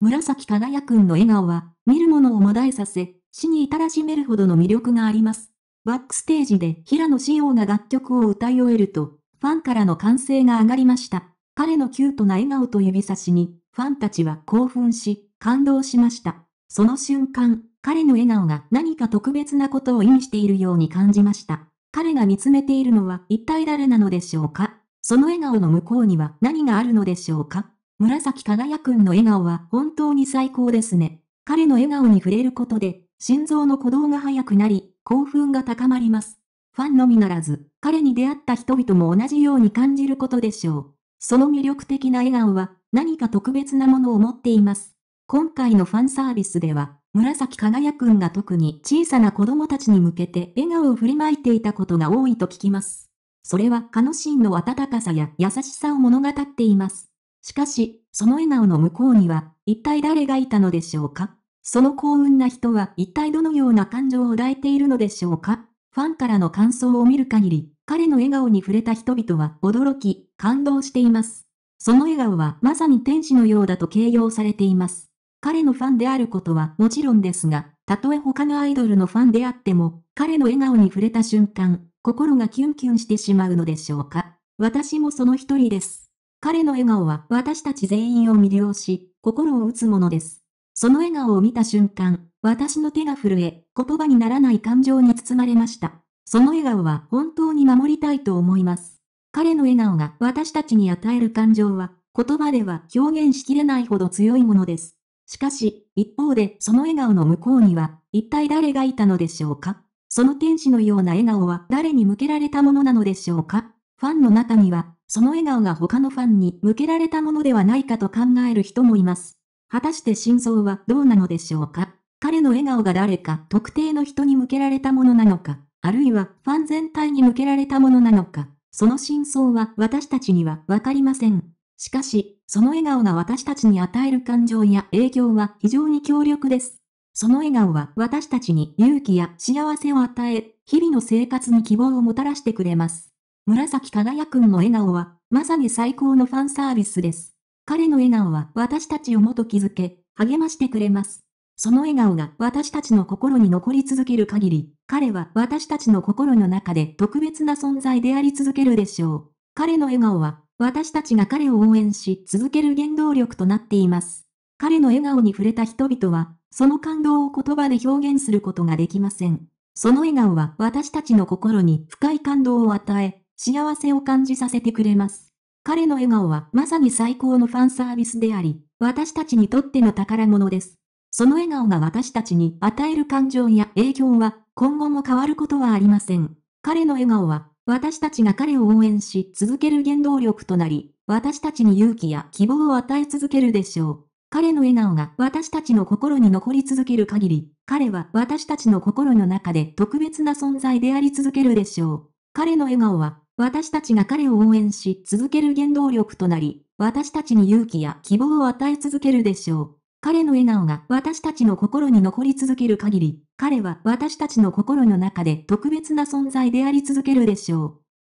紫輝くんの笑顔は、見る者をもだえさせ、死に至らしめるほどの魅力があります。バックステージで平野紫耀が楽曲を歌い終えると、ファンからの歓声が上がりました。彼のキュートな笑顔と指差しに、ファンたちは興奮し、感動しました。その瞬間、彼の笑顔が何か特別なことを意味しているように感じました。彼が見つめているのは一体誰なのでしょうかその笑顔の向こうには何があるのでしょうか紫輝くんの笑顔は本当に最高ですね。彼の笑顔に触れることで、心臓の鼓動が速くなり、興奮が高まります。ファンのみならず、彼に出会った人々も同じように感じることでしょう。その魅力的な笑顔は、何か特別なものを持っています。今回のファンサービスでは、紫輝くんが特に小さな子供たちに向けて笑顔を振りまいていたことが多いと聞きます。それは、カノシンの温かさや優しさを物語っています。しかし、その笑顔の向こうには、一体誰がいたのでしょうかその幸運な人は一体どのような感情を抱いているのでしょうかファンからの感想を見る限り、彼の笑顔に触れた人々は驚き、感動しています。その笑顔はまさに天使のようだと形容されています。彼のファンであることはもちろんですが、たとえ他のアイドルのファンであっても、彼の笑顔に触れた瞬間、心がキュンキュンしてしまうのでしょうか。私もその一人です。彼の笑顔は私たち全員を魅了し、心を打つものです。その笑顔を見た瞬間、私の手が震え、言葉にならない感情に包まれました。その笑顔は本当に守りたいと思います。彼の笑顔が私たちに与える感情は、言葉では表現しきれないほど強いものです。しかし、一方でその笑顔の向こうには、一体誰がいたのでしょうかその天使のような笑顔は誰に向けられたものなのでしょうかファンの中にはその笑顔が他のファンに向けられたものではないかと考える人もいます。果たして真相はどうなのでしょうか彼の笑顔が誰か特定の人に向けられたものなのか、あるいはファン全体に向けられたものなのか、その真相は私たちにはわかりません。しかし、その笑顔が私たちに与える感情や影響は非常に強力です。その笑顔は私たちに勇気や幸せを与え、日々の生活に希望をもたらしてくれます。紫輝くんの笑顔は、まさに最高のファンサービスです。彼の笑顔は私たちをもと気づけ、励ましてくれます。その笑顔が私たちの心に残り続ける限り、彼は私たちの心の中で特別な存在であり続けるでしょう。彼の笑顔は、私たちが彼を応援し続ける原動力となっています。彼の笑顔に触れた人々は、その感動を言葉で表現することができません。その笑顔は私たちの心に深い感動を与え、幸せを感じさせてくれます。彼の笑顔はまさに最高のファンサービスであり、私たちにとっての宝物です。その笑顔が私たちに与える感情や影響は今後も変わることはありません。彼の笑顔は私たちが彼を応援し続ける原動力となり、私たちに勇気や希望を与え続けるでしょう。彼の笑顔が私たちの心に残り続ける限り、彼は私たちの心の中で特別な存在であり続けるでしょう。彼の笑顔は私たちが彼を応援し続ける原動力となり、私たちに勇気や希望を与え続けるでしょう。彼の笑顔が私たちの心に残り続ける限り、彼は私たちの心の中で特別な存在であり続けるでしょう。